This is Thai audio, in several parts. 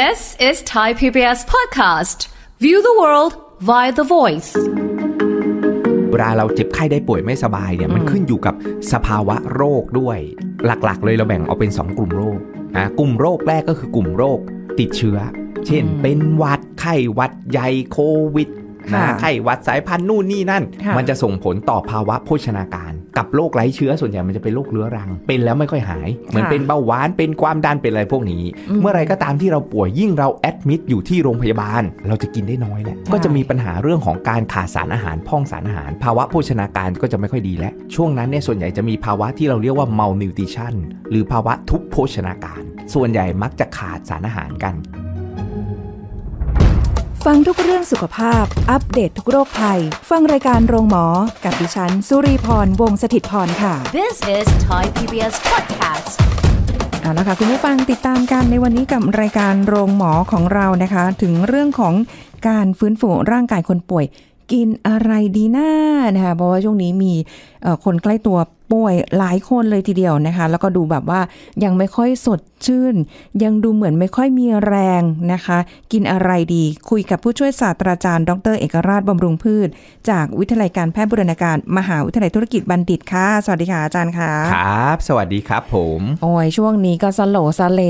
This is Thai PBS podcast. View the world via the voice. เวลาเราเจ็บไข้ได้ป่วยไม่สบายเนี่ย มันขึ้นอยู่กับสภาวะโรคด้วย หลักๆ เลยเราแบ่งออกเป็น 2 กลุ่มโรค นะ กลุ่มโรคแรกก็คือกลุ่มโรคติดเชื้อ เช่นเป็นวัดไข้วัดใหญ่โควิดนะไข้วัดสายพันธุ์นู่นนี่นั่น มันจะส่งผลต่อภาวะโภชนาการกับโรคไร้เชื้อส่วนใหญ่มันจะเป็นโรคเรื้อรัง เป็นแล้วไม่ค่อยหาย เหมือนเป็นเบาหวานเป็นความดันเป็นอะไรพวกนี้ เมื่อไรก็ตามที่เราป่วยยิ่งเราแอดมิดอยู่ที่โรงพยาบาล เราจะกินได้น้อยแหละก็จะมีปัญหาเรื่องของการขาดสารอาหารพ่องสารอาหาร ภาวะโภชนาการก็จะไม่ค่อยดีแล้วช่วงนั้นเนี่ยส่วนใหญ่จะมีภาวะที่เราเรียกว่าเมลนิวติชั o นหรือภาวะทุพโภชนาการ ส่วนใหญ่มักจะขาดสารอาหารกันฟังทุกเรื่องสุขภาพ อัปเดตททุกโรคภัย ฟังรายการโรงหมอกับดิฉันสุรีพรวงศิตพรค่ะ This is Thai PBS podcast เอาละค่ะคุณผู้ฟังติดตามกันในวันนี้กับรายการโรงหมอของเรานะคะ ถึงเรื่องของการฟื้นฟูร่างกายคนป่วยกินอะไรดีหน้านะคะ เพราะว่าช่วงนี้มีคนใกล้ตัวป่วยหลายคนเลยทีเดียวนะคะ แล้วก็ดูแบบว่ายังไม่ค่อยสดชื่น ยังดูเหมือนไม่ค่อยมีแรงนะคะ กินอะไรดีคุยกับผู้ช่วยศาสตราจารย์ดร เอกราชบำรุงพืช จากวิทยาลัยการแพทย์บุรณาการ มหาวิทยาลัยธุรกิจบัณฑิตค่ะ สวัสดีค่ะอาจารย์ค่ะครับ สวัสดีครับผม โอ้ยช่วงนี้ก็สโลสเล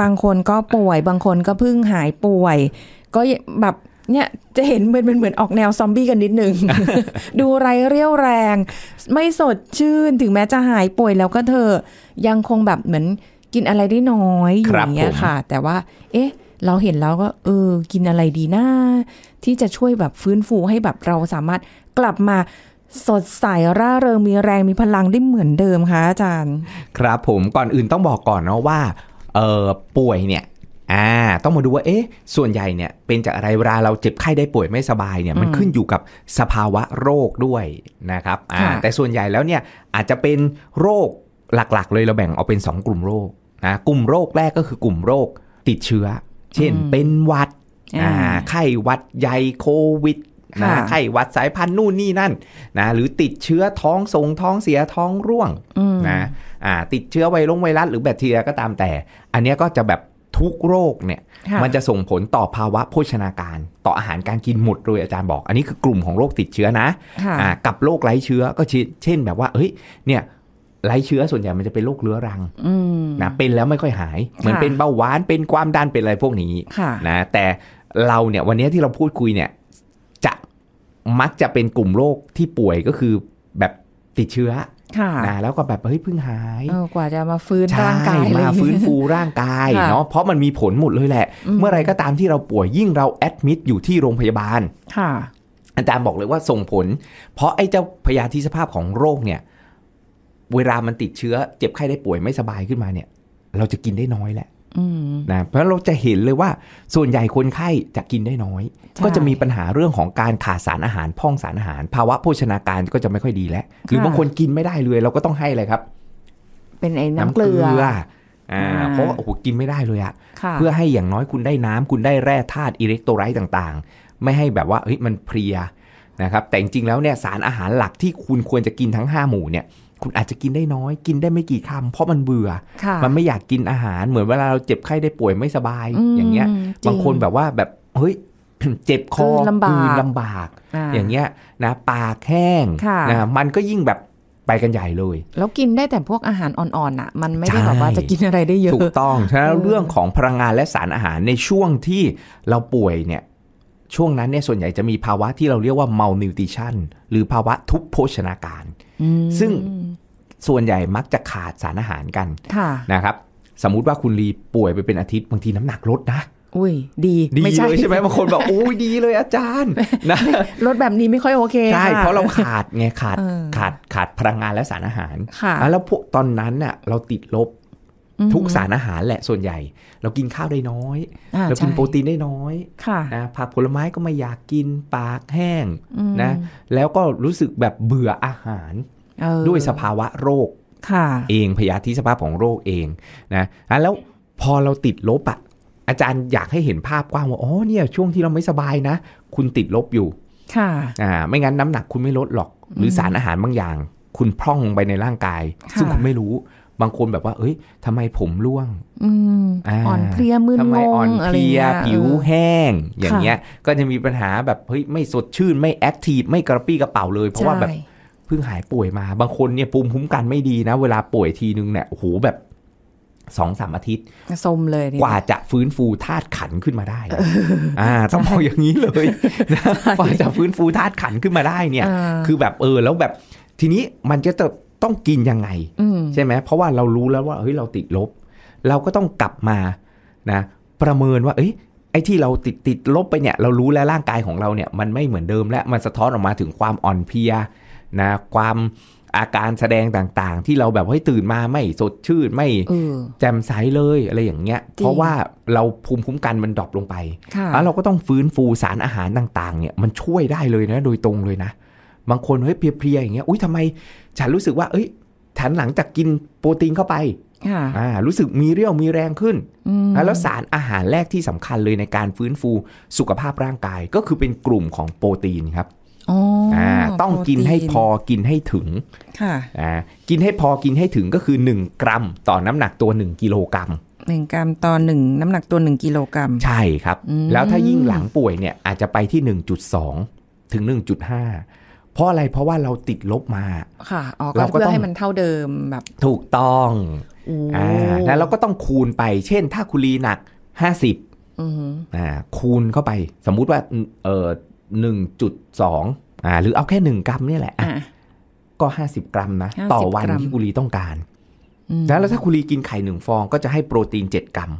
บางคนก็ป่วยบางคนก็เพิ่งหายป่วย ก็แบบเนี่ยจะเห็นเหมือนเหมือนออกแนวซอมบี้กันนิดหนึ่งดูไรเรี่ยวแรงไม่สดชื่นถึงแม้จะหายป่วยแล้วก็เธอยังคงแบบเหมือนกินอะไรได้น้อยอย่างเงี้ยค่ะ แต่ว่า เอ๊ะ เราเห็นแล้วก็เออกินอะไรดีนะ ที่จะช่วยแบบฟื้นฟูให้แบบเราสามารถกลับมาสดใสร่าเริงมีแรงมีพลังได้เหมือนเดิมคะอาจารย์ ครับผมก่อนอื่นต้องบอกก่อนเนาะว่าออป่วยเนี่ยอ่า ต้องมาดูว่า เอ๊ะ ส่วนใหญ่เนี่ย เป็นจากอะไรเวลาเราเจ็บไข้ได้ป่วยไม่สบายเนี่ย มันขึ้นอยู่กับสภาวะโรคด้วยนะครับ อ่า แต่ส่วนใหญ่แล้วเนี่ย อาจจะเป็นโรคหลักๆ เลยเราแบ่งออกเป็น 2 กลุ่มโรคนะ กลุ่มโรคแรกก็คือกลุ่มโรค ติดเชื้อ เช่นเป็นหวัด อ่า ไข้หวัดใหญ่โควิดนะไข้หวัดสายพันธุ์นู่นนี่นั่นนะ หรือติดเชื้อท้องทรงท้องเสียท้องร่วงนะ อ่า ติดเชื้อไวรัสไวรัสหรือแบคทีเรียก็ตามแต่ อันนี้ก็จะแบบทุกโรคเนี่ยมันจะส่งผลต่อภาวะโภชนาการต่ออาหารการกินหมดเลยอาจารย์บอก อันนี้คือกลุ่มของโรคติดเชื้อนะะกับโรคไร้เชื้อก็เช่นแบบว่าเฮ้ยเนี่ยไร้เชื้อส่วนใหญ่มันจะเป็นโรคเรื้อรังนะเป็นแล้วไม่ค่อยหายเหมือนเป็นเบาหวานเป็นความดันเป็นอะไรพวกนี้นะแต่เราเนี่ยวันนี้ที่เราพูดคุยเนี่ยจะมักจะเป็นกลุ่มโรคที่ป่วยก็คือแบบติดเชื้อคนะแล้วก็แบบเฮ้ยเพิ่งหาย กว่าจะมาฟื้นร่างกายมาฟื้นฟูร่างกายเนาะ เพราะมันมีผลหมดเลยแหละ เมื่อไรก็ตามที่เราป่วย ยิ่งเราแอดมิดอยู่ที่โรงพยาบาลค่ะอาจารย์บอกเลยว่าส่งผล เพราะไอ้เจ้าพยาธิสภาพของโรคเนี่ย เวลามันติดเชื้อ เจ็บไข้ได้ป่วยไม่สบายขึ้นมาเนี่ย เราจะกินได้น้อยแหละนะเพราะเราจะเห็นเลยว่า ส่วนใหญ่คนไข้จะกินได้น้อย ก็จะมีปัญหาเรื่องของการขาดสารอาหาร พ่องสารอาหาร ภาวะโภชนาการก็จะไม่ค่อยดีแล้วหรือบางคนกินไม่ได้เลย เราก็ต้องให้เลยครับ เป็นไอ้น้ำเกลือออเพราะว่าโอ้โหกินไม่ได้เลยอะเพื่อให้อย่างน้อยคุณได้น้ำคุณได้แร่ธาตุอิเล็กโทรไลต์ต่างๆ ไม่ให้แบบว่าเฮ้ยมันเพลียนะครับ แต่จริงๆแล้วเนี่ยสารอาหารหลักที่คุณควรจะกินทั้ง 5 หมู่เนี่ยคุณอาจจะกินได้น้อยกินได้ไม่กี่คำเพราะมันเบื่อ มันไม่อยากกินอาหาร เหมือนเวลาเราเจ็บไข้ได้ป่วยไม่สบายอย่างเงี้ยบางคนแบบว่าแบบเฮ้ยเจ็บคอลำบากลำบาก อย่างเงี้ยนะปากแห้งนะมันก็ยิ่งแบบไปกันใหญ่เลย แล้วกินได้แต่พวกอาหารอ่อนๆอ่ะมันไม่ได้แบบว่าจะกินอะไรได้เยอะถูกต้องฉะนั้นเรื่องของพลังงานและสารอาหารในช่วงที่เราป่วยเนี่ยช่วงนั้นเนี่ยส่วนใหญ่จะมีภาวะที่เราเรียกว่า malnutrition หรือภาวะทุพโภชนาการซึ่งส่วนใหญ่มักจะขาดสารอาหารกันะนะครับ สมมุติว่าคุณลีป่วยไปเป็นอาทิตย์ บางทีน้ำหนักลดนะอุ้ย ดีดีเลยใช่ใช่ไหมบางคนบอกอุ้ยดีเลยอาจารย์นะลดแบบนี้ไม่ค่อยโอเค ใช่ เพราะเราขาดไงขาดขาดขาดพลังงานและสารอาหาร แล้วพวกตอนนั้นน่ะเราติดลบทุกสารอาหารแหละส่วนใหญ่ เรากินข้าวได้น้อยเรากินโปรตีนได้น้อยะนะผักผลไม้ก็ไม่อยากกิน ปากแห้งนะแล้วก็รู้สึกแบบเบื่ออาหารด้วยสภาวะโรคเองพยาธิสภาพของโรคเองนะแล้วพอเราติดลบอะอาจารย์อยากให้เห็นภาพกว้างว่าอ๋อเนี่ยช่วงที่เราไม่สบายนะ คุณติดลบอยู่ค่ะอ่าไม่งั้นน้ำหนักคุณไม่ลดหรอก หรือสารอาหารบางอย่าง คุณพร่องลงไปในร่างกาย ซึ่งคุณไม่รู้บางคนแบบว่า เอ้ย ทำไมผมร่วง อ่อนเพลียมึนงงไอ่อนเพลียผิวแห้ง อย่างเงี้ย ก็จะมีปัญหาแบบ เฮ้ย ไม่สดชื่น ไม่แอคทีฟ ไม่กระปี้กระเป๋าเลย เพราะว่าแบบ เพิ่งหายป่วยมา บางคนเนี่ยภูมิคุ้มกันไม่ดีนะ เวลาป่วยทีนึงเนี่ย โอ้โห แบบ สองสามอาทิตย์สมเลย กว่าจะฟื้นฟูธาตุขันขึ้นมาได้ อ่า ต้องมองอย่างนี้เลย กว่าจะฟื้นฟูธาตุขันขึ้นมาได้เนี่ย คือแบบ เออ แล้วแบบ ทีนี้มันจะต้องกินยังไงใช่ไหมเพราะว่าเรารู้แล้วว่าเฮ้ยเราติดลบ เราก็ต้องกลับมานะ ประเมินว่า เอ้ย ไอ้ที่เราติดติดลบไปเนี่ยเรารู้แล้วร่างกายของเราเนี่ยมันไม่เหมือนเดิม และมันสะท้อนออกมาถึงความอ่อนเพลียนะ ความอาการแสดงต่าง ๆ ที่เราแบบให้ตื่นมาไม่สดชื่นไม่แจ่มใสเลยอะไรอย่างเงี้ยเพราะว่าเราภูมิคุ้มกันมันดรอปลงไปแล้วเราก็ต้องฟื้นฟูสารอาหารต่าง ๆ เนี่ยมันช่วยได้เลยนะ โดยตรงเลยนะบางคนเฮ้ยเพลียๆอย่างเงี้ยอุ้ยทำไมฉันรู้สึกว่าเอ้ยฉันหลังจากกินโปรตีนเข้าไปอ่ารู้สึกมีเรี่ยวมีแรงขึ้นแล้วสารอาหารแรกที่สำคัญเลยในการฟื้นฟูสุขภาพร่างกายก็คือเป็นกลุ่มของโปรตีนครับอ่า ต้องกินให้พอกินให้ถึงค่ะอ่ากินให้พอกินให้ถึงก็คือ 1 กรัม ต่อน้ำหนักตัว 1 กิโลกรัมหนึ่งกรัมต่อหนึ่งน้ำหนักตัวหนึ่งกิโลกรัม ใช่ครับ แล้วถ้ายิ่งหลังป่วยเนี่ยอาจจะไปที่หนึ่งจุดสองถึงหนึ่งจุดห้าเพราะอะไร เพราะว่าเราติดลบมา ค่ะ อ๋อเราก็เพื่อให้มันเท่าเดิมแบบ ถูกต้องอ่าแล้วเราก็ต้องคูณไป เช่น ถ้าคุรีหนักห้าสิบอ่าคูณเข้าไป สมมุติว่า เออหนึ่งจุดสองอ่า หรือเอาแค่หนึ่งกรัมนี่แหละ อ่ก็ห้าสิบกรัมนะ ต่อวันที่คุรีต้องการนะแล้วถ้าคุรีกินไข่หนึ่งฟองก็จะให้โปรตีน 7 กรัม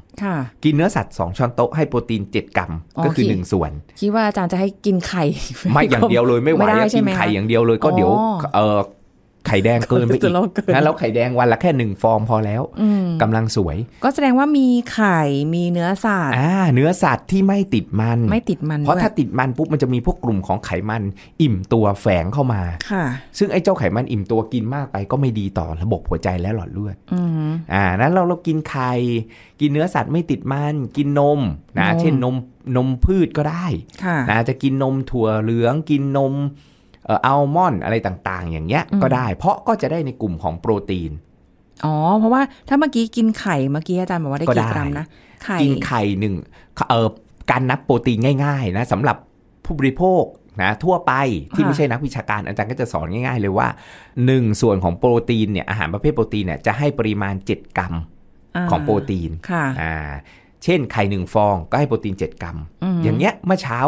กินเนื้อสัตว์ 2ช้อนโต๊ะให้โปรตีน 7 กรัมก็คือ 1 ส่วน คิดว่าอาจารย์จะให้กินไข่ ไม่อย่างเดียวเลยไม่ไหวกินไข่อย่างเดียวเลยก็เดี๋ยวเออไข่แดงเกินไปอีกนะแล้วไข่แดงวันละแค่หนึ่งฟองพอแล้วกำลังสวย ก็แสดงว่ามีไข่มีเนื้อสัตว์ อ่า เนื้อสัตว์ที่ไม่ติดมันไม่ติดมัน เพราะถ้าติดมันปุ๊บมันจะมีพวกกลุ่มของไขมันอิ่มตัวแฝงเข้ามาค่ะ ซึ่งไอ้เจ้าไขมันอิ่มตัวกินมากไปก็ไม่ดีต่อระบบหัวใจและหลอดเลือดอ่านั้นเราเรากินไข่กินเนื้อสัตว์ไม่ติดมันกินนม นะ เช่นนมนมพืชก็ได้คนะจะกินนมถั่วเหลืองกินนมเอออัลมอนด์อะไรต่างๆ อย่างเงี้ย ก็ได้ เพราะก็จะได้ในกลุ่มของโปรตีน อ๋อ เพราะว่าถ้าเมื่อกี้กินไข่เมื่อกี้อาจารย์บอกว่าได้กี่กรัมนะกินไข่หนึ่งเออการนับโปรตีนง่าย ๆ นะสำหรับผู้บริโภคนะ ทั่วไปที่ไม่ใช่นักวิชาการอาจารย์ก็จะสอนง่ายๆ เลยว่า1ส่วนของโปรตีนเนี่ยอาหารประเภทโปรตีนเนี่ยจะให้ปริมาณ7กรัมของโปรตีนค่ะ อ่า เช่นไข่หนึ่งฟองก็ให้โปรตีน7กรัมอย่างเงี้ยเมื่อเช้า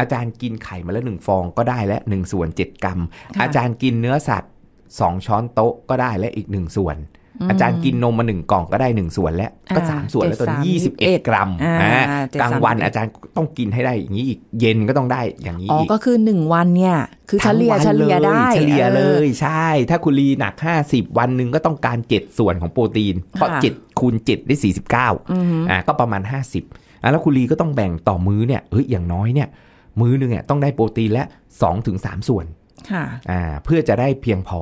อาจารย์กินไข่มาแล้วหนึ่งฟองก็ได้และหนึ่งส่วนเจ็ดกรัม อาจารย์กินเนื้อสัตว์สองช้อนโต๊ะก็ได้และอีกหนึ่งส่วน อาจารย์กินนมมาหนึ่งกล่องก็ได้หนึ่งส่วนแล้วก็สามส่วนแล้วตอนยี่สิบเอ็ดกรัมกลางวันอาจารย์ต้องกินให้ได้อย่างนี้อีก เย็นก็ต้องได้อย่างนี้อ๋อ ก็คือหนึ่งวันเนี่ยคือเฉลี่ยเฉลี่ยได้เฉลี่ยเลยใช่ ถ้าคุณลีหนักห้าสิบวันหนึ่งก็ต้องการเจ็ดส่วนของโปรตีนเพราะเจ็ดคูณเจ็ดได้สี่สิบเก้าอ่าก็ประมาณห้าสิบแล้วคุณลีก็ต้องแบ่งต่อมื้อเนี่ยเอ้ยอย่างน้อยเนี่ยมื้อนึงเนี่ยต้องได้โปรตีนและ2งส่วน เพื่อจะได้เพียงพอ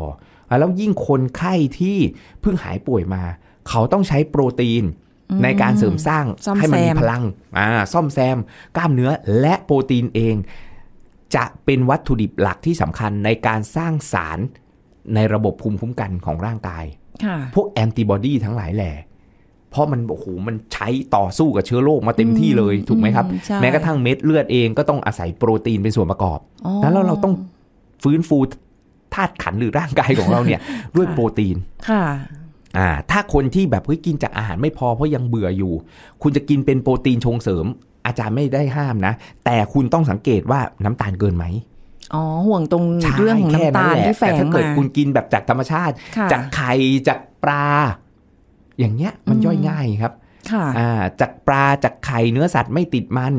แล้วยิ่งคนไข้ที่เพิ่งหายป่วยมา เขาต้องใช้โปรตีนในการเสริมสร้างให้มันมีพลัง ซ่อมแซม กล้ามเนื้อและโปรตีนเอง จะเป็นวัตถุดิบหลักที่สำคัญในการสร้างสารในระบบภูมิคุ้มกันของร่างกายพวกแอนติบอดีทั้งหลายแหล่เพราะมันโอ้โหมันใช้ต่อสู้กับเชื้อโรคมาเต็มที่เลย ถูกไหมครับ แม้กระทั่งเม็ดเลือดเองก็ต้องอาศัยโปรตีนเป็นส่วนประกอบแล้วเราต้องฟื้นฟูธาตุขันหรือร่างกายของเราเนี่ย ด้วยโปรตีนค่ะ อ่า ถ้าคนที่แบบเฮ้ยกินจากอาหารไม่พอเพราะยังเบื่ออยู่ คุณจะกินเป็นโปรตีนชงเสริม อาจารย์ไม่ได้ห้ามนะ แต่คุณต้องสังเกตว่าน้ำตาลเกินไหมอ๋อห่วงตรงเรื่องของน้ำตาลที่แฝงมาแต่ถ้าเกิดคุณกินแบบจากธรรมชาติ จากไข่จากปลาอย่างเงี้ยมันย่อยง่ายครับจากปลาจากไข่เนื้อสัตว์ไม่ติดมัน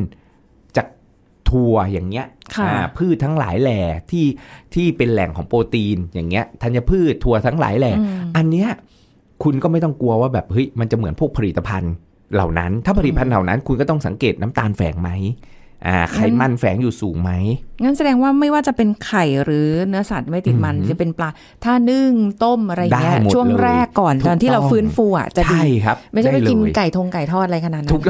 จากถั่วอย่างเงี้ยพืชทั้งหลายแหล่ที่ที่เป็นแหล่งของโปรตีนอย่างเงี้ย ธัญพืชถั่วทั้งหลายแหล่อันเนี้ยคุณก็ไม่ต้องกลัวว่าแบบเฮ้ยมันจะเหมือนพวกผลิตภัณฑ์เหล่านั้น ถ้าผลิตภัณฑ์เหล่านั้น คุณก็ต้องสังเกตน้ำตาลแฝงไหม่าไขมันแฝงอยู่สูงไหม งั้นแสดงว่าไม่ว่าจะเป็นไข่หรือเนื้อสัตว์ไม่ติดมัน จะเป็นปลาถ้านึ่งต้มอะไรเงี้ย ช่วงแรกก่อน ตอนที่เราฟื้นฟูอ่ะ จะดีครับไม่ใช่ไปกินไก่ ทงไก่ทอดอะไรขนาดนั้น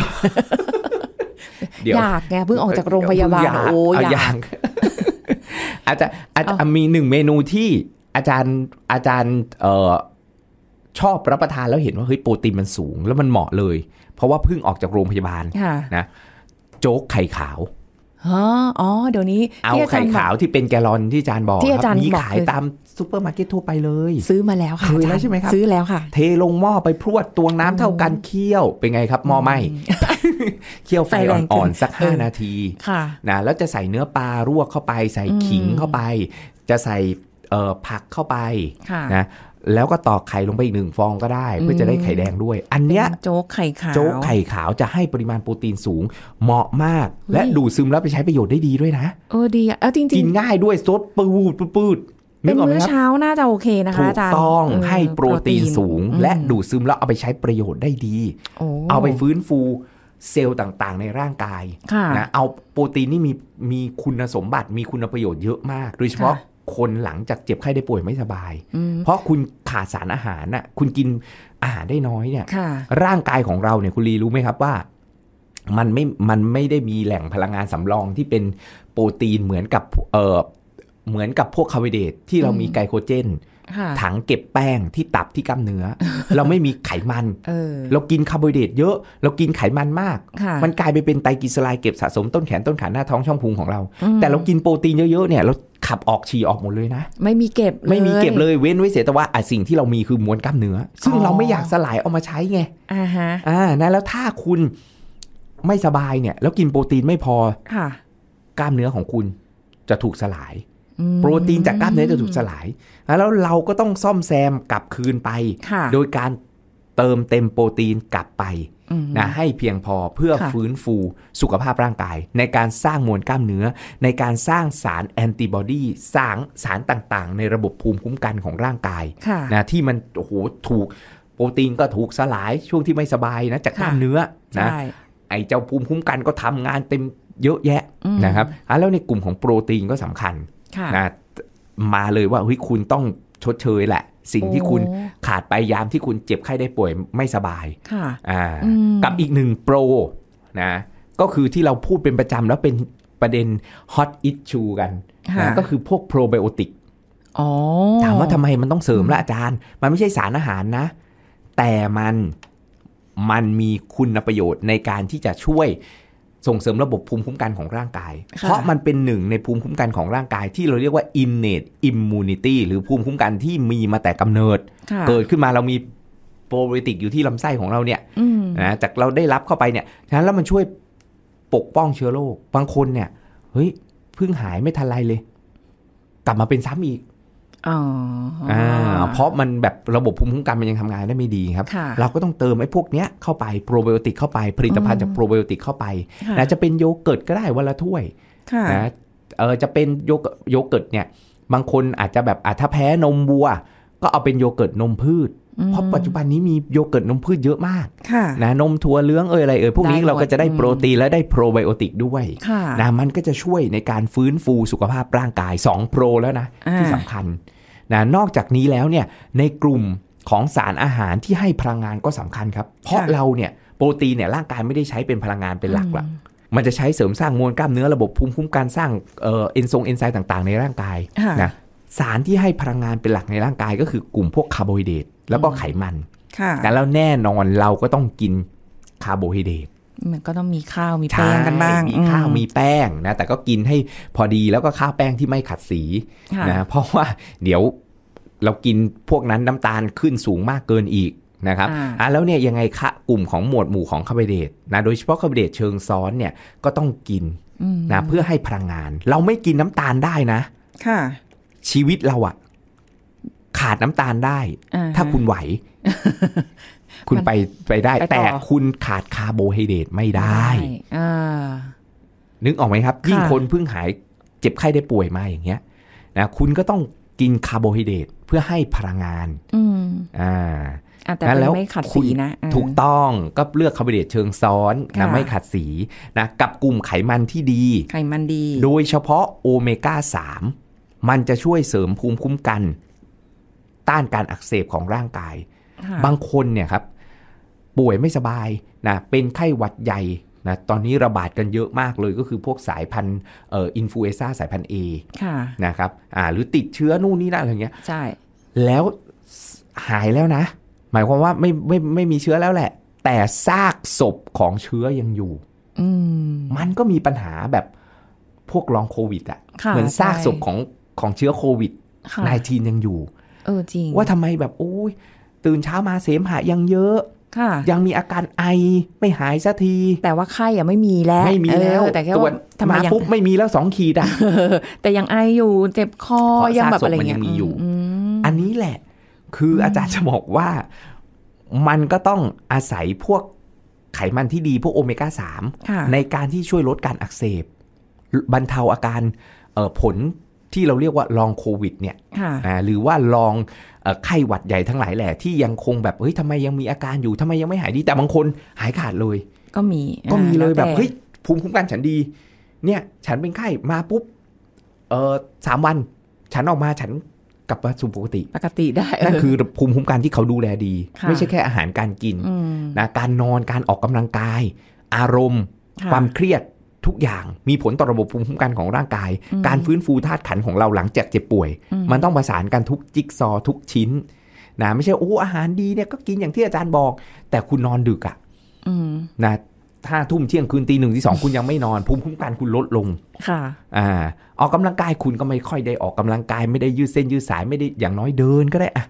อยากไง เพิ่งออกจากโรงพยาบาล โอ้อยากอาจจะอาจจะมีหนึ่งเมนูที่อาจารย์อาจารย์เอชอบรับประทานแล้วเห็นว่าเฮ้ยโปรตีนมันสูงแล้วมันเหมาะเลย เพราะว่าเพิ่งออกจากโรงพยาบาลนะโจ๊กไข่ขาว อ๋อเดี๋ยวนี้เอาไข่ขาวที่เป็นแกลอนที่อาจารย์บอกที่อาจารย์มีขายตามซูเปอร์มาร์เก็ตทั่วไปเลยซื้อมาแล้วค่ะเคยแล้วใช่ไหมครับซื้อแล้วค่ะ เทลงหม้อไปพรวดตวงน้ำเท่ากันเคี่ยว เป็นไงครับหม้อไหมเคี่ยวไฟอ่อนๆสักห้านาทีนะแล้วจะใส่เนื้อปลารวกเข้าไป ใส่ขิงเข้าไป จะใส่ผักเข้าไปนะแล้วก็ตอกไข่ลงไปอีกหนึ่งฟองก็ได้เพื่อจะได้ไข่แดงด้วย อันเนี้ยโจ๊กไข่ขาวโจ๊กไข่ขาวจะให้ปริมาณโปรตีนสูงเหมาะมาก และดูดซึมแล้วไปใช้ประโยชน์ได้ดีด้วยนะโอ้ดีอ่ะจริงๆกินง่ายด้วยซดปืดปืดเป็นมื้อเช้าน่าจะโอเคนะคะอาจารย์ถูกต้องให้โปรตีนสูงและดูดซึมแล้วเอาไปใช้ประโยชน์ได้ดีเอาไปฟื้นฟูเซลล์ต่างๆ ในร่างกายนะเอาโปรตีนนี่มีมีคุณสมบัติมีคุณประโยชน์เยอะมากโดยเฉพาะคนหลังจากเจ็บไข้ได้ป่วยไม่สบาย เพราะคุณขาดสารอาหารน่ะ คุณกินอาหารได้น้อยเนี่ย ร่างกายของเราเนี่ยคุณลีรู้ไหมครับว่า มันไม่ มันไม่ได้มีแหล่งพลังงานสำรองที่เป็นโปรตีนเหมือนกับ เออเหมือนกับพวกคาร์โบไฮเดรตที่เรามีไกลโคเจนถังเก็บแป้งที่ตับที่กล้ามเนื้อ เราไม่มีไขมันเรากินคาร์โบไฮเดรตเยอะ เรากินไขมันมาก มันกลายไปเป็นไตรกลีเซอไรด์เก็บสะสมต้นแขนต้นขาหน้าท้องช่องพุงของเรา แต่เรากินโปรตีนเยอะๆเนี่ยเราขับออกฉี่ออกหมดเลยนะ ไม่มีเก็บไม่มีเก็บเลยเว้นไว้เสียแต่ว่าสิ่งที่เรามีคือมวลกล้ามเนื้อ ซึ่งเราไม่อยากสลายเอามาใช้ไงอ่าฮะอ่านะแล้วถ้าคุณไม่สบายเนี่ย แล้วกินโปรตีนไม่พอกล้ามเนื้อของคุณจะถูกสลายโปรตีนจากกล้ามเนื้อจะถูกสลาย แล้วเราก็ต้องซ่อมแซมกลับคืนไป โดยการเติมเต็มโปรตีนกลับไป นะ ให้เพียงพอเพื่อฟื้นฟูสุขภาพร่างกายในการสร้างมวลกล้ามเนื้อในการสร้างสารแอนติบอดีสร้างสารต่างๆ ในระบบภูมิคุ้มกันของร่างกาย นะ ที่มัน โอ้โห ถูกโปรตีนก็ถูกสลายช่วงที่ไม่สบายนะจากกล้ามเนื้อนะไอเจ้าภูมิคุ้มกันก็ทำงานเต็มเยอะแยะนะครับแล้วในกลุ่มของโปรตีนก็สำคัญนะมาเลยว่าเฮ้ยคุณต้องชดเชยแหละ สิ่งที่คุณขาดไปยามที่คุณเจ็บไข้ได้ป่วยไม่สบายอ่ากับอีกหนึ่งโปรนะก็คือที่เราพูดเป็นประจำแล้วเป็นประเด็นฮอตอิชชูกันนะก็คือพวกโปรไบโอติกถามว่าทำไมมันต้องเสริมละอาจารย์ มันไม่ใช่สารอาหารนะ แต่มันมันมีคุณประโยชน์ในการที่จะช่วยส่งเสริมระบบภูมิคุ้มกันของร่างกาย เพราะมันเป็นหนึ่งในภูมิคุ้มกันของร่างกายที่เราเรียกว่า innate immunity หรือภูมิคุ้มกันที่มีมาแต่กำเนิด เกิดขึ้นมาเรามีโปรไบโติกอยู่ที่ลำไส้ของเราเนี่ยนะจากเราได้รับเข้าไปเนี่ยฉะนั้นแล้วมันช่วยปกป้องเชื้อโรค บางคนเนี่ย เฮ้ยเพิ่งหายไม่ทันไรเลย กลับมาเป็นซ้ำอีกอ๋ออ่าเพราะมันแบบระบบภูมิคุ้มกันมันยังทำงานได้ไม่ดีครับ เราก็ต้องเติมไอ้พวกเนี้ยเข้าไปโปรไบโอติกเข้าไปผลิตภัณฑ์จากโปรไบโอติกเข้าไปนะจะเป็นโยเกิร์ตก็ได้วันละถ้วยนะเออจะเป็นโยโยเกิร์ตเนี่ยบางคนอาจจะแบบอาจถ้าแพ้นมวัวก็เอาเป็นโยเกิร์ตนมพืช เพราะปัจจุบันนี้มีโยเกิร์ตนมพืชเยอะมากนะนมถั่วเลื้องเอ่ยอะไรเอ่ยพวกนี้เราก็จะได้โปรตีนและได้โปรไบโอติกด้วยนะมันก็จะช่วยในการฟื้นฟูสุขภาพร่างกาย2โปรแล้วนะที่สำคัญนะนอกจากนี้แล้วเนี่ยในกลุ่มของสารอาหารที่ให้พลังงานก็สำคัญครับ เพราะเราเนี่ยโปรตีนเนี่ยร่างกายไม่ได้ใช้เป็นพลังงานเป็นหลักหรอกมันจะใช้เสริมสร้างมวลกล้ามเนื้อระบบภูมิคุ้มกันสร้างเอ็นซรงเอนไซม์ต่างๆในร่างกายนะสารที่ให้พลังงานเป็นหลักในร่างกาย ก็คือกลุ่มพวกคาร์โบไฮเดรตแล้วก็ไขมันแต่แล้วแน่นอนเราก็ต้องกินคาร์โบไฮเดรตมันก็ต้องมีข้าวมีแป้งกันบ้างมีข้าวมีแป้งนะแต่ก็กินให้พอดีแล้วก็ข้าวแป้งที่ไม่ขัดสีนะเพราะว่าเดี๋ยวเรากินพวกนั้นน้ำตาลขึ้นสูงมากเกินอีกนะครับอ่ะแล้วเนี่ยยังไงคะกลุ่มของหมวดหมู่ของคาร์โบไฮเดรต นะ โดยเฉพาะคาร์โบไฮเดรตเชิงซ้อนเนี่ย ก็ต้องกินนะ เพื่อให้พลังงาน เราไม่กินน้ำตาลได้นะค่ะชีวิตเราอะขาดน้ำตาลได้ถ้าคุณไหวคุณไปไปได้ แต่คุณขาดคาร์โบไฮเดรตไม่ได้นึกออกไหมครับ ยิ่งคนเพิ่งหาย เจ็บไข้ได้ป่วยมาอย่างเงี้ยนะคุณก็ต้องกินคาร์โบไฮเดรตเพื่อให้พลังงานอ่าแต่แล้วไม่ขัดสีนะถูกต้องก็เลือกคาร์โบไฮเดรตเชิงซ้อนนะไม่ขัดสีนะกับกลุ่มไขมันที่ดีไขมันดี โดยเฉพาะโอเมก้าสามมันจะช่วยเสริมภูมิคุ้มกัน ต้านการอักเสบของร่างกายบางคนเนี่ยครับ ป่วยไม่สบายนะเป็นไข้หวัดใหญ่นะตอนนี้ระบาดกันเยอะมากเลยก็คือพวกสายพันธุ์อินฟลูเอซ่าสายพันธุ์เอนะครับ อ่า หรือติดเชื้อนู่นนี่นั่นอะไรเงี้ยใช่แล้วหายแล้วนะ หมายความว่าไม่ไม่ไม่มีเชื้อแล้วแหละ แต่ซากศพของเชื้อยังอยู่มมันก็มีปัญหาแบบพวกลองโควิดอะ่ะ เหมือนซากศพของของเชื้อโควิด -19 ยังอยู่ เออจริง ว่าทำไมแบบโอ้ยตื่นเช้ามาเสมหะยังเยอะยังมีอาการไอไม่หายสักที แต่ว่าไข้อะไม่มีแล้วไม่มีแล้วแต่แค่ว่าทาปุ๊บไม่มีแล้วสองขีดอะแต่ยังไออยู่เจ็บคอยังแบบอะไรเงี้ยมีอยู่อันนี้แหละ คืออาจารย์จะบอกว่ามันก็ต้องอาศัยพวกไขมันที่ดีพวกโอเมก้าสามในการที่ช่วยลดการอักเสบบรรเทาอาการผลที่เราเรียกว่าลองโควิด เนี่ยหรือว่าลองไข้หวัดใหญ่ทั้งหลายแหละที่ยังคงแบบเฮ้ยทำไมยังมีอาการอยู่ทำไมยังไม่หายดีแต่บางคน หายขาดเลย ก็มีก็มีเลยแบบเฮ้ยภูมิคุ้มกันฉันดี เนี่ยฉันเป็นไข้มาปุ๊บเออสามวัน ฉันออกมาฉันกลับมาสู่ปกติ ปกติได้นั่นคือภูมิคุ้มกันที่เขาดูแลดี ไม่ใช่แค่อาหารการกินนะการนอนการออกกำลังกาย อารมณ์ ความเครียดทุกอย่างมีผลต่อระบบภูมิ คุ้มกันของร่างกาย การฟื้นฟูธาตุขันของเราหลังจากเจ็บป่วย มันต้องประสานกันทุกจิ๊กซอทุกชิ้นนะไม่ใช่โอ้อาหารดีเนี่ยก็กินอย่างที่อาจารย์บอก แต่คุณนอนดึกอะ่ะนะถ้าทุ่มเที่ยงคืนตีหนึ่งที่สองคุณยังไม่นอนภูมิคุ้มกันคุณลดลงค่ะอ่าออกกำลังกายคุณก็ไม่ค่อยได้ออกกำลังกายไม่ได้ยืดเส้นยืดสายไม่ได้อย่างน้อยเดินก็ได้อะ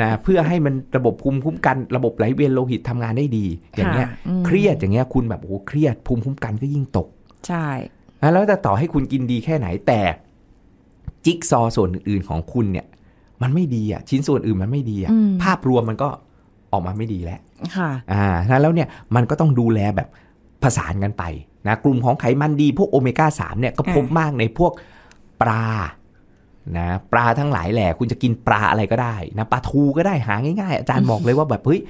นะเพื่อให้มันระบบภูมิคุ้มกันระบบไหลเวียนโลหิตทำงานได้ดีอย่างเงี้ย เครียดอย่างเงี้ยคุณแบบโอ้เครียดภูมิคุ้มกันก็ยิ่งตก ใช่ แล้วจะต่อให้คุณกินดีแค่ไหนแต่จิ๊กซอส่วนอื่นๆของคุณเนี่ยมันไม่ดีอ่ะชิ้นส่วนอื่นมันไม่ดีอ่ะภาพรวมมันก็ออกมาไม่ดีแล้วค่ะอ่าแล้วเนี่ยมันก็ต้องดูแลแบบผสานกันไปนะ กลุ่มของไขมันดีพวกโอเมก้า3เนี่ยก็พบมากในพวกปลานะปลาทั้งหลายแหล่คุณจะกินปลาอะไรก็ได้นะปลาทูก็ได้หาง่ายๆ อาจารย์บอกเลยว่าแบบเฮ้ย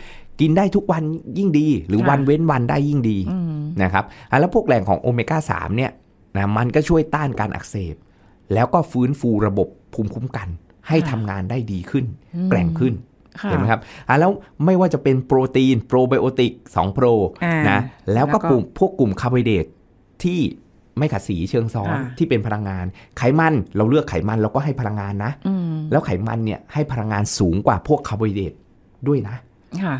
กินได้ทุกวันยิ่งดี หรือวันเว้นวันได้ยิ่งดีนะครับแล้วพวกแหล่งของโอเมก้า3เนี่ยนะมันก็ช่วยต้านการอักเสบ แล้วก็ฟื้นฟูระบบภูมิคุ้มกัน ให้ทำงานได้ดีขึ้นแกร่งขึ้นเห็นไหมครับอ่ะแล้วไม่ว่าจะเป็นโปรตีน โปรไบโอติก2โปรนะแล้วก็กลุ่มพวกกลุ่มคาร์โบไฮเดรตที่ไม่ขัดสีเชิงซ้อน ที่เป็นพลังงาน ไขมันเราเลือกไขมันเราก็ให้พลังงานนะแล้วไขมันเนี่ยให้พลังงานสูงกว่าพวกคาร์โบไฮเดรตด้วยนะ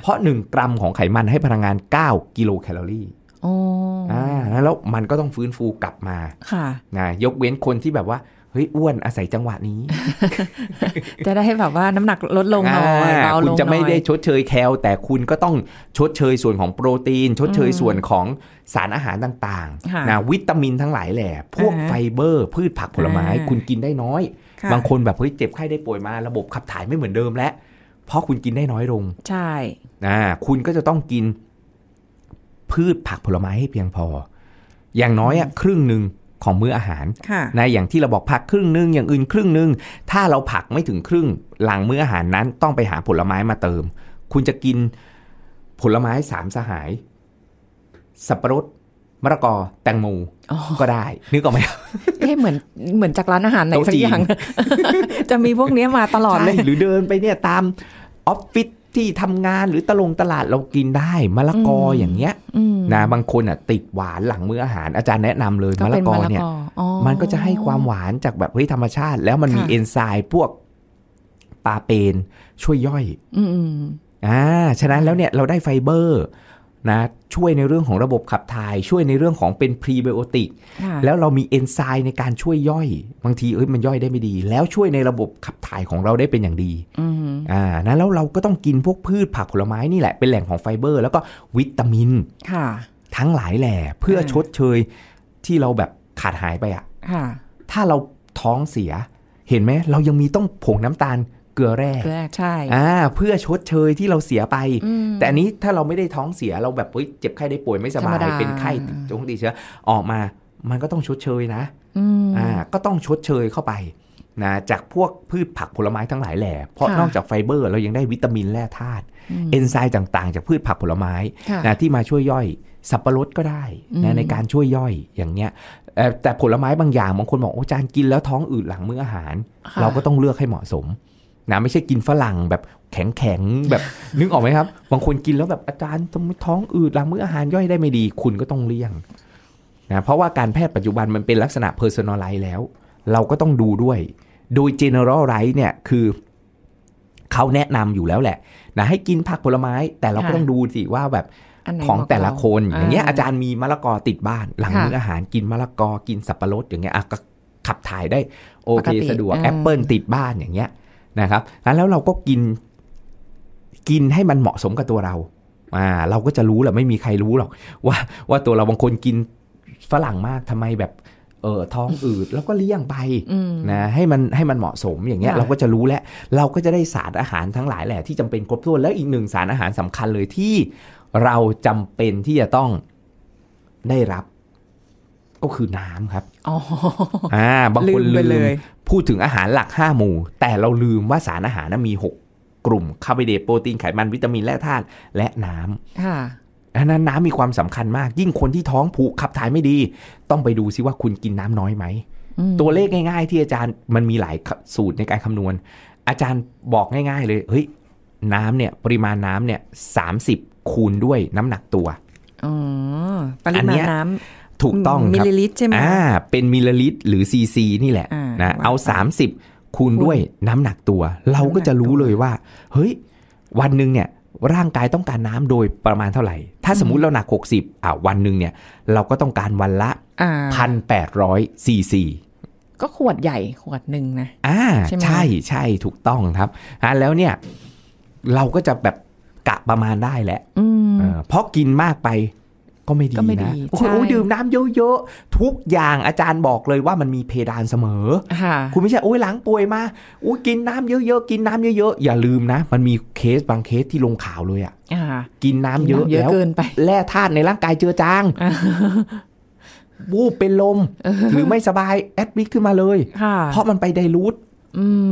เพราะหนึ่งกรัมของไขมันให้พลังงาน 9 กิโลแคลอรี่อ๋อแล้วมันก็ต้องฟื้นฟูกลับมาค่ะนะยกเว้นคนที่แบบว่าเฮ้ยอ้วนอาศัยจังหวะนี้จะได้แบบว่าน้ำหนักลดลงหน่อยเบาลงคุณจะไม่ได้ชดเชยแคลแต่คุณก็ต้องชดเชยส่วนของโปรตีน ชดเชยส่วนของสารอาหารต่างๆนะวิตามินทั้งหลายแหละพวกไฟเบอร์ พืชผักผลไม้คุณกินได้น้อย บางคนแบบเฮ้ยเจ็บไข้ได้ป่วยมาระบบขับถ่ายไม่เหมือนเดิมแล้วเพราะคุณกินได้น้อยลง ใช่นะคุณก็จะต้องกิน พืชผักผลไม้ให้เพียงพอ อย่างน้อยอ่ะครึ่งหนึ่งของมื้ออาหารนะอย่างที่เราบอกผักครึ่งนึงอย่างอื่นครึ่งนึงถ้าเราผักไม่ถึงครึ่ง หลังมื้ออาหารนั้นต้องไปหาผลไม้มาเติม คุณจะกินผลไม้สามสหายสับปะรดมะละกอแตงโมก็ได้นึกออกไหมเอ๊ะเหมือนเหมือนจากร้านอาหารไหนสักอย่างจะมีพวกนี้มาตลอดเลยหรือเดินไปเนี่ยตาม ออฟฟิศที่ทำงานหรือตลงตลาดเรากินได้ มะละกออย่างเงี้ยนะบางคนอ่ะ ติดหวานหลังมื้ออาหารอาจารย์แนะนำเลยมะละกอเนี่ย มันก็จะให้ความหวานจากแบบธรรมชาติ แล้วมันมีเอนไซม์พวกปาเปนช่วยย่อยอ่าฉะนั้นแล้วเนี่ยเราได้ไฟเบอร์นะช่วยในเรื่องของระบบขับถ่าย ช่วยในเรื่องของเป็นพรีไบโอติกแล้วเรามีเอนไซม์ในการช่วยย่อยบางทีเอ้ยมันย่อยได้ไม่ดี แล้วช่วยในระบบขับถ่ายของเราได้เป็นอย่างดีอ่านะแล้วเราก็ต้องกินพวกพืชผักผลไม้นี่แหละเป็นแหล่งของไฟเบอร์ แล้วก็วิตามินทั้งหลายแหล่เพื่อชดเชยที่เราแบบขาดหายไปอ่ะถ้าเราท้องเสีย เห็นไหมเรายังมีต้องผงน้ำตาลเกลือแร่เกลือใช่อ่า เพื่อชดเชยที่เราเสียไป แต่อันนี้ถ้าเราไม่ได้ท้องเสียเราแบบเจ็บไข้ได้ป่วยไม่สบาย เป็นไข้จงดีเชื้อออกมามันก็ต้องชดเชยนะอ่า ก็ต้องชดเชยเข้าไป นะ จากพวกพืชผักผลไม้ทั้งหลายแหล่ เพราะนอกจากไฟเบอร์ เรายังได้วิตามินแร่ธาตุเอนไซม์ต่าง ๆ จากพืชผักผลไม้ นะที่มาช่วยย่อย สับปะรดก็ได้นะในการช่วยย่อยอย่างเงี้ยแต่ผลไม้บางอย่างบางคนบอกโอ้จานกินแล้วท้องอืดหลังมื้ออาหาร เราก็ต้องเลือกให้เหมาะสมนะไม่ใช่กินฝรั่งแบบแข็งแข็งแบบนึกออกไหมครับ บางคนกินแล้วแบบอาจารย์ทำไมท้องอืดหลังมื้ออาหารย่อยได้ไม่ดีคุณก็ต้องเลี่ยงนะเพราะว่าการแพทย์ปัจจุบันมันเป็นลักษณะ personalize แล้ว เราก็ต้องดูด้วย โดย g e n e r a l i ท์เนี่ยคือ เขาแนะนำอยู่แล้วแหละนะให้กินผักผลไม้ แต่เราก็ต้องดูสิว่าแบบของแต่ละคนอย่างเงี้ยอาจารย์มีมะละกอติดบ้าน หลังมื้ออาหารกินมะละกอกินสับปะรด อย่างเงี้ยอ่ะก็ขับถ่ายได้โอเคสะดวกแอปเปิลติดบ้านอย่างเงี้ยนะครับแล้วเราก็กิน กินให้มันเหมาะสมกับตัวเรา อ่า เราก็จะรู้แหละ ไม่มีใครรู้หรอกว่า ว่าตัวเราบางคนกินฝรั่งมากทำไมแบบ เออท้องอืด แล้วก็เลี่ยงไป นะ ให้มันให้มันเหมาะสมอย่างเงี้ย เราก็จะรู้แล้วเราก็จะได้สารอาหารทั้งหลายแหละที่จำเป็นครบถ้วน แล้วอีกหนึ่งสารอาหารสำคัญเลยที่เราจำเป็นที่จะต้องได้รับ ก็คือน้ำครับอ๋ออ่าบางคนลืมพูดถึงอาหารหลัก 5 หมู่ แต่เราลืมว่าสารอาหารนะมี 6 กลุ่มคาร์โบไฮเดรตโปรตีนไขมันวิตามินแร่ธาตุและน้ำค่ะอันนั้นน้ำมีความสำคัญมาก ยิ่งคนที่ท้องผูกขับถ่ายไม่ดี ต้องไปดูซิว่าคุณกินน้ำน้อยไหมตัวเลขง่ายๆที่อาจารย์มันมีหลายสูตรในการคำนวณ อาจารย์บอกง่ายๆเลยเฮ้ยน้ำเนี่ยปริมาณน้ำเนี่ยสาคูณด้วยน้ำหนักตัวอ๋อปริมาณน้ำถูกต้องครับมิลลิลิตรใช่ไหมอ่า เป็นมิลลิลิตรหรือซีซีนี่แหละนะ เอา 30 คูณด้วยน้ำหนักตัว เราก็จะรู้เลยว่า เฮ้ยวันหนึ่งเนี่ยร่างกายต้องการน้ำโดยประมาณเท่าไหร่ ถ้าสมมุติเราหนัก 60อ่าวันหนึ่งเนี่ย เราก็ต้องการวันละพันแปดร้อยซีซีก็ขวดใหญ่ขวดหนึ่งนะอ่าใช่ใช่ใช่ถูกต้องครับอ่าแล้วเนี่ย เราก็จะแบบกะประมาณได้แหละเพราะกินมากไปก็ไม่ดีนะโอ้โหดื่มน้ำเยอะๆทุกอย่างอาจารย์บอกเลยว่ามันมีเพดานเสมอคุณไม่ใช่ โอ้ยหลังป่วยมาโอ้ยกินน้ำเยอะๆกินน้ำเยอะๆอย่าลืมนะ มันมีเคสบางเคสที่ลงข่าวเลยอ่ะ กินน้ำเยอะ แล้วแร่ธาตุในร่างกายเจือจางวูบเป็นลมหรือไม่สบายแอดมิกขึ้นมาเลย เพราะมันไปไดรูท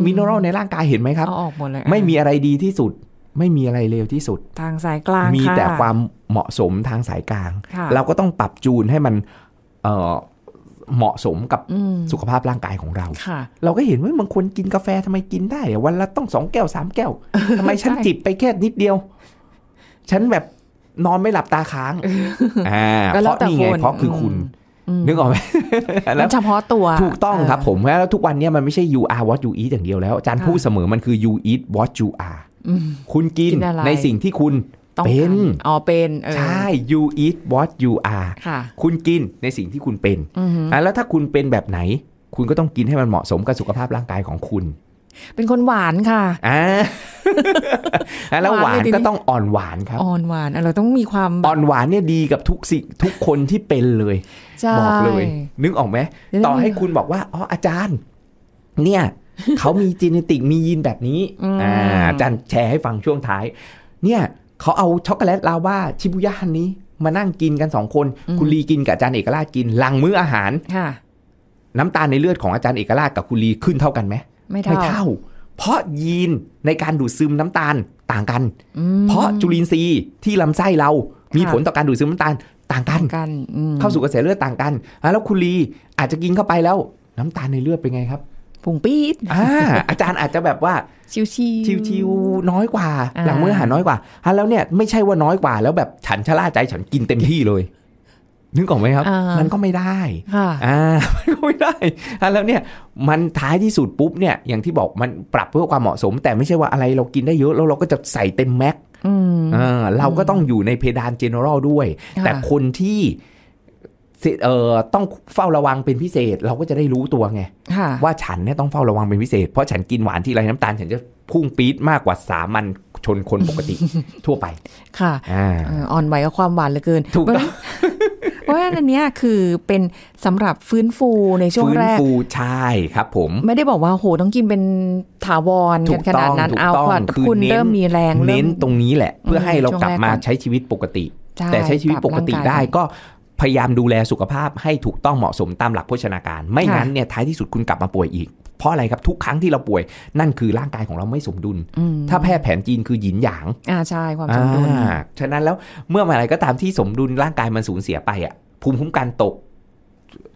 มินเนอรัลในร่างกายเห็นไหมครับไม่มีอะไรดีที่สุดไม่มีอะไรเลวที่สุดทางสายกลางมีแต่ความเหมาะสมทางสายกลางเราก็ต้องปรับจูนให้มันเเหมาะสมกับสุขภาพร่างกายของเรา เราก็เห็นว่าบางคน กินกาแฟทำไมกินได้วันละต้องสองแก้วสามแก้วทำไมฉันจิบไปแค่นิดเดียว ฉันแบบนอนไม่หลับตาค้างอ่าเพราะนี่ไงเพราะคือคุณ นึกออกไหมมันเฉพาะตัวถูกต้องครับผมแล้วทุกวันนี้มันไม่ใช่ you are what you eat อย่างเดียวแล้วอาจารย์พูดเสมอมันคือ you eat what you are คุณกินในสิ่งที่คุณเป็น อ๋อเป็นใช่ you eat what you are คุณกินในสิ่งที่คุณเป็นอ่แล้วถ้าคุณเป็นแบบไหน คุณก็ต้องกินให้มันเหมาะสมกับสุขภาพร่างกายของคุณ เป็นคนหวานค่ะอ่าแล้วหวานก็ต้องอ่อนหวานครับ อ่อนหวานเราต้องมีความอ่อนหวานเนี่ยดีกับทุกสิ่งทุกคนที่เป็นเลยบอกเลย นึกออกไหมต่อให้คุณบอกว่าอ๋ออาจารย์ เนี่ยเขามีจีเนติกมียีนแบบนี้อ่าจันแชร์ให้ฟังช่วงท้ายเนี่ยเขาเอาช็อกโกแลตลาวาชิบุยะาฮันนี้ มานั่งกินกันสองคนคุณลีกินกับอาจารย์เอกราชกินหลังมื้ออาหาร น้ำตาลในเลือดของอาจารย์เอกราชกับคุณลีขึ้นเท่ากันไหม ไม่เท่าเท่าเพราะยีนในการดูดซึมน้ำตาลต่างกัน เพราะจุลินทรีย์ที่ลำไส้เรามีผลต่อการดูดซึมน้ำตาลต่างกัน เข้าสู่กระแสเลือดต่างกัน แล้วคุณลีอาจจะกินเข้าไปแล้ว น้ำตาลในเลือดเป็นไงครับปุงปี๊ดอ่า อาจารย์อาจจะแบบว่า ชิวชิวชิวน้อยกว่า หลังมื้ออาหารน้อยกว่าฮะแล้วเนี่ยไม่ใช่ว่าน้อยกว่า แล้วแบบฉันชะล่าใจฉันกินเต็มที่เลย นึกออกไหมครับ มันก็ไม่ได้อ่ามันก็ไม่ได้ฮะแล้วเนี่ย มันท้ายที่สุดปุ๊บเนี่ยอย่างที่บอกมันปรับเพื่อความเหมาะสม แต่ไม่ใช่ว่าอะไรเรากินได้เยอะแล้วเราก็จะใส่เต็มแม็กเราก็ต้องอยู่ในเพดานเจเนอเรลด้วย แต่คนที่เอ่อ ต้องเฝ้าระวังเป็นพิเศษ เราก็จะได้รู้ตัวไง ว่าฉันเนี่ยต้องเฝ้าระวังเป็นพิเศษเพราะฉันกินหวานที่ไรน้ำตาล ฉันจะพุ่งปี๊ดมากกว่าสามัญชนคนปกติทั่วไป ค่ะ อ่อนไหวกับความหวานเหลือเกินถูกต้องเพราะฉะนั้นเนี้ยคือเป็นสำหรับฟื้นฟูในช่วงแรก ฟื้นฟูใช่ครับผม ไม่ได้บอกว่าโหต้องกินเป็นถาวรกันขนาดนั้นเอาว่าคุณเริ่มมีแรง เน้นตรงนี้แหละ เพื่อให้เรากลับมาใช้ชีวิตปกติ แต่ใช้ชีวิตปกติได้ก็พยายามดูแลสุขภาพให้ถูกต้องเหมาะสมตามหลักโภชนาการไม่งั้นเนี่ยท้ายที่สุดคุณกลับมาป่วยอีก เพราะอะไรครับทุกครั้งที่เราป่วยนั่นคือร่างกายของเราไม่สมดุลถ้าแพทย์แผนจีนคือหยินหยาง อ่าใช่ความสมดุลฉะนั้นแล้วเมื่ออะไรก็ตามที่สมดุลร่างกายมันสูญเสียไปอ่ะภูมิคุ้มกันตก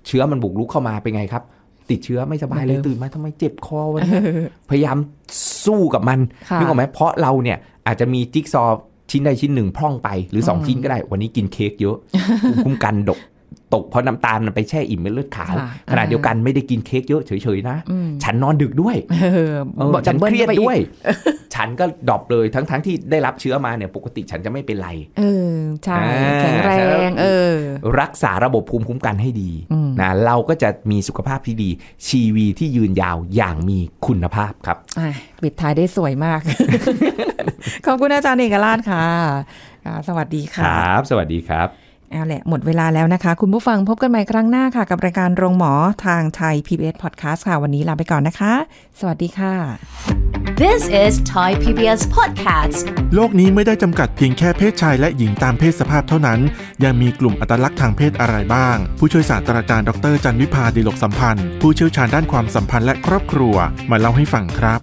เชื้อมันบุกรุกเข้ามาเป็นไงครับ ติดเชื้อไม่สบายเลยตื่นมาทำไมเจ็บคอวะพยายามสู้กับมันนึกออกไหมเพราะเราเนี่ยอาจจะมีจิ๊กซอชิ้นใดชิ้นหนึ่งพร่องไป หรือสองชิ้นก็ได้ วันนี้กินเค้กเยอะ คุ้มกันดกตกเพราะน้ำตาลมันไปแช่อิ่มเม็ดเลือดขาวขณะเดียวกันไม่ได้กินเค้กเยอะเฉยๆนะ ฉันนอนดึกด้วยฉันเครียดด้วย ฉันก็ดรอปเลยทั้งๆที่ได้รับเชื้อมาเนี่ย ปกติฉันจะไม่เป็นไร เออใช่ แข็งแรงเออรักษาระบบภูมิคุ้มกันให้ดีนะเราก็จะมีสุขภาพที่ดี ชีวีที่ยืนยาวอย่างมีคุณภาพครับปิดท้ายได้สวยมากขอบคุณอาจารย์เอกราชค่ะสวัสดีค่ะครับ สวัสดีครับเอาแหละหมดเวลาแล้วนะคะ คุณผู้ฟังพบกันใหม่ครั้งหน้าค่ะ กับรายการโรงหมอทางไทย PBS Podcast ค่ะ วันนี้ลาไปก่อนนะคะ สวัสดีค่ะ This is Thai PBS Podcast โลกนี้ไม่ได้จำกัดเพียงแค่เพศชายและหญิงตามเพศสภาพเท่านั้น ยังมีกลุ่มอัตลักษณ์ทางเพศอะไรบ้าง ผู้ช่วยศาสตราจารย์ดรจันวิพาดีลกสัมพันธ์ผู้เชี่ยวชาญด้านความสัมพันธ์และครอบครัวมาเล่าให้ฟังครับ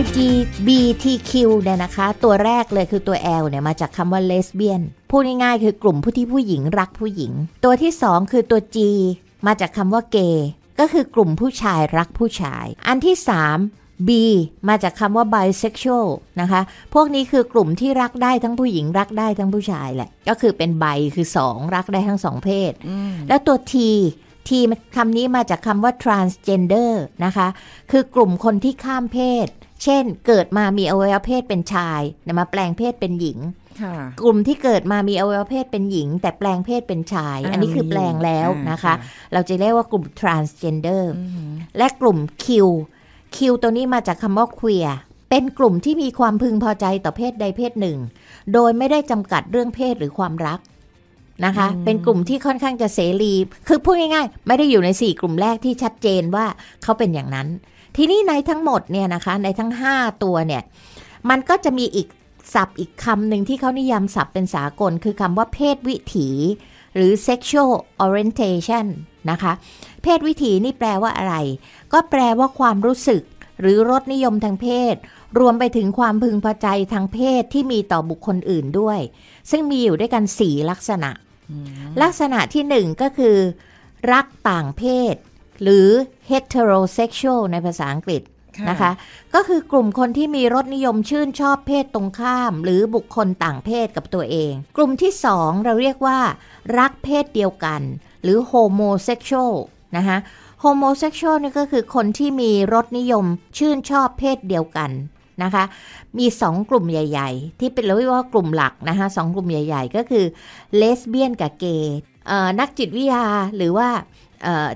LGBTQ เนี่ยนะคะ ตัวแรกเลยคือตัว L เนี่ยมาจากคำว่าเลสเบี้ยนพูดง่ายๆคือกลุ่มผู้ที่ผู้หญิงรักผู้หญิง ตัวที่2คือตัว G มาจากคำว่าเกย์ก็คือกลุ่มผู้ชายรักผู้ชาย อันที่ 3 B มาจากคำว่า bisexual นะคะพวกนี้คือกลุ่มที่รักได้ทั้งผู้หญิงรักได้ทั้งผู้ชายแหละก็คือเป็นไบคือสองรักได้ทั้งสองเพศ แล้วตัว T ทีคำนี้มาจากคำว่า transgender นะคะคือกลุ่มคนที่ข้ามเพศเช่นเกิดมามีอวัยวะเพศเป็นชายมาแปลงเพศเป็นหญิง กลุ่มที่เกิดมามีอวัยวะเพศเป็นหญิง แต่แปลงเพศเป็นชาย อันนี้คือแปลงแล้วนะคะ เราจะเรียกว่ากลุ่ม transgender และกลุ่ม Q Q ตัวนี้มาจากคำว่า queer เป็นกลุ่มที่มีความพึงพอใจต่อเพศใดเพศหนึ่ง โดยไม่ได้จำกัดเรื่องเพศหรือความรักนะคะ เป็นกลุ่มที่ค่อนข้างจะเสรี คือพูดง่าย ๆ ไม่ได้อยู่ใน4กลุ่มแรกที่ชัดเจนว่าเขาเป็นอย่างนั้นทีนี้ในทั้งหมดเนี่ยนะคะ ในทั้ง5ตัวเนี่ย มันก็จะมีอีกศัพท์อีกคำหนึ่งที่เขานิยามศัพท์เป็นสากล คือคำว่าเพศวิถีหรือ sexual orientation นะคะ เพศวิถีนี่แปลว่าอะไร ก็แปลว่าความรู้สึกหรือรสนิยมทางเพศ รวมไปถึงความพึงพอใจทางเพศที่มีต่อบุคคลอื่นด้วย ซึ่งมีอยู่ด้วยกันสี่ลักษณะลักษณะที่หนึ่งก็คือ รักต่างเพศหรือ heterosexual ในภาษาอังกฤษนะคะ ก็คือกลุ่มคนที่มีรสนิยมชื่นชอบเพศตรงข้าม หรือบุคคลต่างเพศกับตัวเอง กลุ่มที่ 2 เราเรียกว่ารักเพศเดียวกัน หรือ homosexual นะคะโฮโมเซ็กชวลนี่ก็คือคนที่มีรสนิยมชื่นชอบเพศเดียวกัน นะคะ มีสองกลุ่มใหญ่ ๆ ที่เป็นเรียกว่ากลุ่มหลักนะคะสองกลุ่มใหญ่ ๆก็คือเลสเบี้ยนกับเกย์นักจิตวิทยาหรือว่า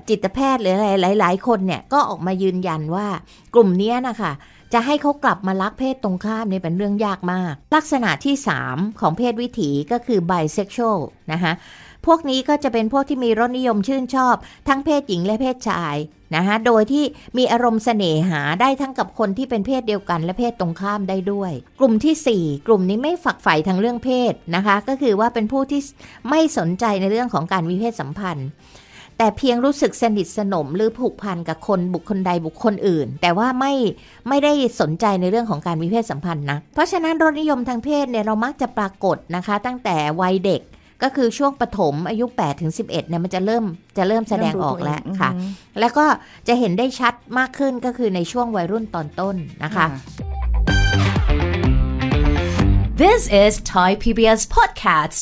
จิตแพทย์หรืออะไรหลายๆ คนเนี่ย ก็ออกมายืนยันว่า กลุ่มนี้นะคะจะให้เขากลับมารักเพศตรงข้ามเนี่ยเป็นเรื่องยากมาก ลักษณะที่ 3 ของเพศวิถีก็คือ bisexual นะคะพวกนี้ก็จะเป็นพวกที่มีรสนิยมชื่นชอบ ทั้งเพศหญิงและเพศชาย นะคะโดยที่มีอารมณ์เสน่หาได้ทั้งกับคนที่เป็นเพศเดียวกันและเพศตรงข้ามได้ด้วย กลุ่มที่ 4 กลุ่มนี้ไม่ฝักใฝ่ทางเรื่องเพศนะคะก็คือว่าเป็นผู้ที่ไม่สนใจในเรื่องของการมีเพศสัมพันธ์แต่เพียงรู้สึกสนิทสนมหรือผูกพันกับคนบุคคลใดบุคคลอื่น แต่ว่าไม่ไม่ได้สนใจในเรื่องของการมีเพศสัมพันธ์นะ เพราะฉะนั้นรสนิยมทางเพศเนี่ย เรามักจะปรากฏนะคะ ตั้งแต่วัยเด็กก็คือช่วงปฐมอายุ8ถึง11 เนี่ย มันจะเริ่มจะเริ่มแสดงออกแล้วค่ะ แล้วก็จะเห็นได้ชัดมากขึ้นก็คือในช่วงวัยรุ่นตอนต้นนะคะ This is Thai PBS podcast